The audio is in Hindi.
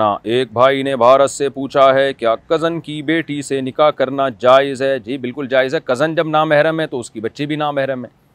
ना एक भाई ने भारत से पूछा है क्या कज़न की बेटी से निकाह करना जायज़ है जी बिल्कुल जायज़ है कज़न जब नामहरम है तो उसकी बच्ची भी नामहरम है